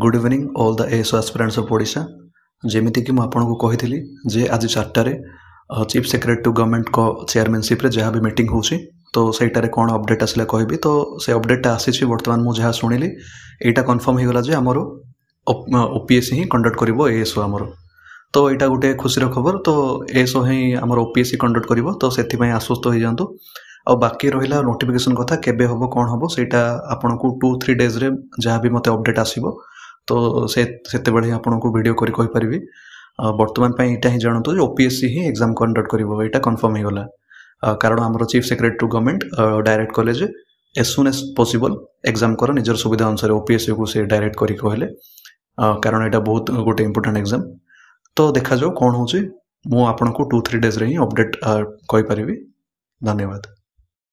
good evening all the S aspirants of Odisha ଯେମିତିକି ମୁଁ ଆପଣଙ୍କୁ କହିଥିଲି ଯେ ଆଜି ଚାରିଟାରେ ଚିଫ୍ ସେକ୍ରେଟାରୀ ଟୁ ଗଭର୍ଣ୍ଣମେଣ୍ଟଙ୍କ ଚେୟାରମ୍ୟାନସିପ୍ରେ ଯାହା ବି ମିଟିଂ ହେଉଛି ତ ସେଇଟାରେ କ'ଣ ଅପଡ଼େଟ୍ ଆସିଲା କହିବି ତ ସେ ଅପଡ଼େଟ୍ଟା ଆସିଛି ବର୍ତ୍ତମାନ ମୁଁ ଯାହା ଶୁଣିଲି ଏଇଟା କନଫର୍ମ ହେଇଗଲା ଯେ ଆମର ଓ ପି ଏସ୍ ହିଁ କଣ୍ଡକ୍ଟ କରିବ ଏଏସ୍ଓ ଆମର ତ ଏଇଟା ଗୋଟେ ଖୁସିର ଖବର ତ ଏଏସ୍ଓ ହିଁ ଆମର O P S C conduct କରିବ ତ ସେଥିପାଇଁ ଆଶ୍ୱସ୍ତ ହେଇଯାଆନ୍ତୁ ଆଉ ବାକି ରହିଲା ନୋଟିଫିକେସନ୍ କଥା କେବେ ହେବ କ'ଣ ହେବ ସେଇଟା ଆପଣଙ୍କୁ ଟୁ ଥ୍ରୀ ଡେଜ୍ରେ ଯାହା ବି ମୋତେ ଅପଡ଼େଟ୍ ଆସିବ तो से बड़े आपको भिड करपर बर्तमान यहाँ ही जानतु ओपीएससी ही एक्जाम कंडक्ट कर यहाँ कनफर्म हो कारण आम chief secretary to government direct कलेज as soon as possible exam कर निजर सुविधा अनुसार ओपीएससी को से डायरेक्ट कर कारण यहाँ बहुत गोटे इंपोर्टाट एक्जाम तो देखा जाऊ कौन हो टू थ्री डेज्रे हिं अपडेट कहीपरि धन्यवाद